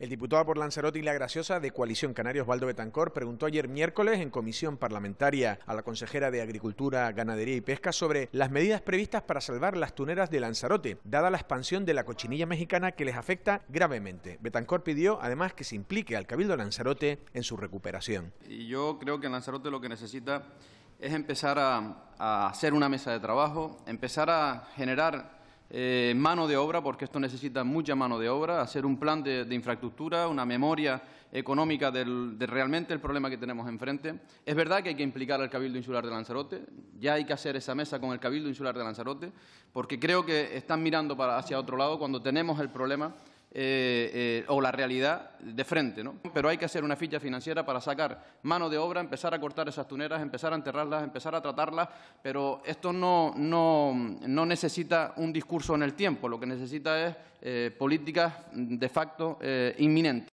El diputado por Lanzarote y La Graciosa de Coalición Canarios, Osvaldo Betancor, preguntó ayer miércoles en comisión parlamentaria a la consejera de Agricultura, Ganadería y Pesca sobre las medidas previstas para salvar las tuneras de Lanzarote, dada la expansión de la cochinilla mexicana que les afecta gravemente. Betancor pidió además que se implique al Cabildo Lanzarote en su recuperación. Y yo creo que Lanzarote lo que necesita es empezar a hacer una mesa de trabajo, empezar a generar eh, mano de obra, porque esto necesita mucha mano de obra, hacer un plan de, infraestructura, una memoria económica del, de realmente el problema que tenemos enfrente. Es verdad que hay que implicar al Cabildo Insular de Lanzarote, ya hay que hacer esa mesa con el Cabildo Insular de Lanzarote, porque creo que están mirando para, hacia otro lado cuando tenemos el problema eh, eh, o la realidad de frente. ¿no? Pero hay que hacer una ficha financiera para sacar mano de obra, empezar a cortar esas tuneras, empezar a enterrarlas, empezar a tratarlas, pero esto no, no, no necesita un discurso en el tiempo, lo que necesita es eh, políticas de facto inminentes.